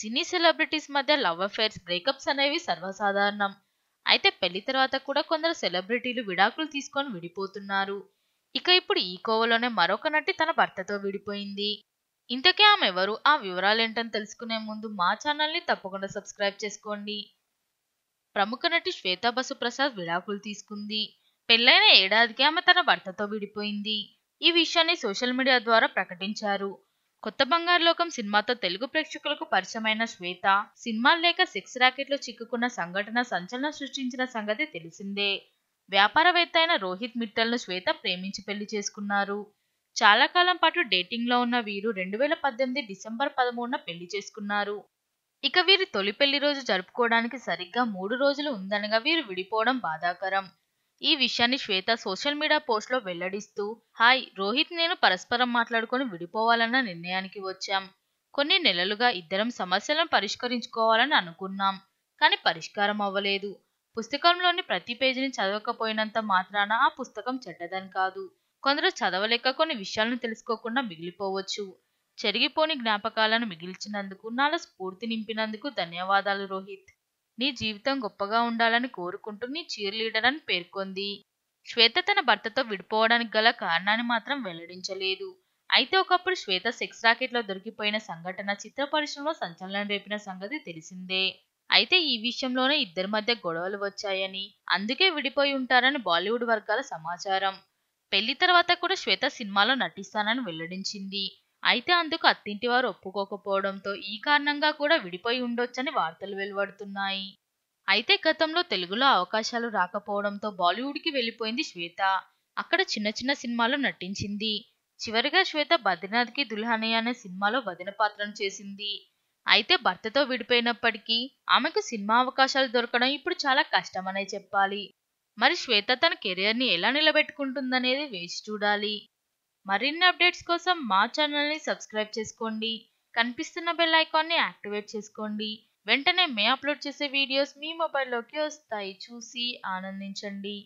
సినీ celebrities మధ్య love affairs breakups అనేవి సర్వసాధారణం అయితే పెళ్లి తర్వాత కూడా కొందరు సెలబ్రిటీలు విడాకులు తీసుకొని విడిపోతున్నారు ఇక ఇప్పుడు ఈ కోవలోనే మరొక నటి తన భర్తతో విడిపోయింది ఇంతకే ఆమె ఎవరు ఆ వివరాలేంటని తెలుసుకునే ముందు మా ఛానల్ని తప్పకుండా సబ్స్క్రైబ్ చేసుకోండి ప్రముఖ నటి శ్వేతా బసు ప్రసాద్ విడాకులు తీసుకుంది పెళ్లైన ఏడాదికి ఆమె తన భర్తతో విడిపోయింది ఈ విషయాన్ని సోషల్ మీడియా ద్వారా ప్రకటించారు కొత్త బంగారు లోకం సినిమాతో తెలుగు ప్రేక్షకులకు పరిచయమైన శ్వేత సినిమాలు లేక సెక్స్ ర్యాకెట్లో చిక్కుకున్న సంఘటన సంచలనం సృష్టించిన సంగతి తెలిసిందే వ్యాపారవేత్త అయిన రోహిత్ మిట్టల్ను శ్వేత ప్రేమించి పెళ్లి చేసుకున్నారు చాలా కాలం పాటు డేటింగ్లో ఉన్న వీరు రెండు వేల పద్దెనిమిది డిసెంబర్ పదమూడున పెళ్లి చేసుకున్నారు ఇక వీరి తొలి పెళ్లి రోజు జరుపుకోవడానికి సరిగ్గా మూడు రోజులు ఉందనగా వీరు విడిపోవడం బాధాకరం ఈ విషయాన్ని శ్వేత సోషల్ మీడియా పోస్ట్లో వెల్లడిస్తూ హాయ్ రోహిత్ నేను పరస్పరం మాట్లాడుకొని విడిపోవాలన్న నిర్ణయానికి వచ్చాం కొన్ని నెలలుగా ఇద్దరం సమస్యలను పరిష్కరించుకోవాలని అనుకున్నాం కానీ పరిష్కారం అవ్వలేదు పుస్తకంలోని ప్రతి పేజీని చదవకపోయినంత మాత్రాన ఆ పుస్తకం చెడ్డదని కాదు కొందరు చదవలేక కొన్ని విషయాలను తెలుసుకోకుండా మిగిలిపోవచ్చు చెరిగిపోని జ్ఞాపకాలను మిగిల్చినందుకు నాలో స్ఫూర్తి నింపినందుకు ధన్యవాదాలు రోహిత్ నీ జీవితం గొప్పగా ఉండాలని కోరుకుంటూ నీ లీడర్ అని పేర్కొంది శ్వేత తన భర్తతో విడిపోవడానికి గల కారణాన్ని మాత్రం వెల్లడించలేదు అయితే ఒకప్పుడు శ్వేత సెక్స్ రాకెట్లో దొరికిపోయిన సంఘటన చిత్ర పరిశ్రమలో సంచలనం రేపిన సంగతి తెలిసిందే అయితే ఈ విషయంలోనే ఇద్దరి మధ్య గొడవలు వచ్చాయని అందుకే విడిపోయి ఉంటారని బాలీవుడ్ వర్గాల సమాచారం పెళ్లి తర్వాత కూడా శ్వేత సినిమాలో నటిస్తానని వెల్లడించింది అయితే అందుకు అత్తింటివారు ఒప్పుకోకపోవడంతో ఈ కారణంగా కూడా విడిపోయి ఉండొచ్చని వార్తలు వెలువడుతున్నాయి అయితే గతంలో తెలుగులో అవకాశాలు రాకపోవడంతో బాలీవుడ్కి వెళ్ళిపోయింది శ్వేత అక్కడ చిన్న చిన్న సినిమాలు నటించింది చివరిగా శ్వేత బద్రీనాథ్కి దుల్హనయ్య అనే సినిమాలో వదిన పాత్రను చేసింది అయితే భర్తతో విడిపోయినప్పటికీ ఆమెకు సినిమా అవకాశాలు దొరకడం ఇప్పుడు చాలా కష్టమనే చెప్పాలి మరి శ్వేత తన కెరియర్ని ఎలా నిలబెట్టుకుంటుందనేది వేచి చూడాలి మరిన్ని అప్డేట్స్ కోసం మా ఛానల్ని సబ్స్క్రైబ్ చేసుకోండి కనిపిస్తున్న బెల్ ఐకాన్ని యాక్టివేట్ చేసుకోండి వెంటనే మే అప్లోడ్ చేసే వీడియోస్ మీ మొబైల్లోకి వస్తాయి చూసి ఆనందించండి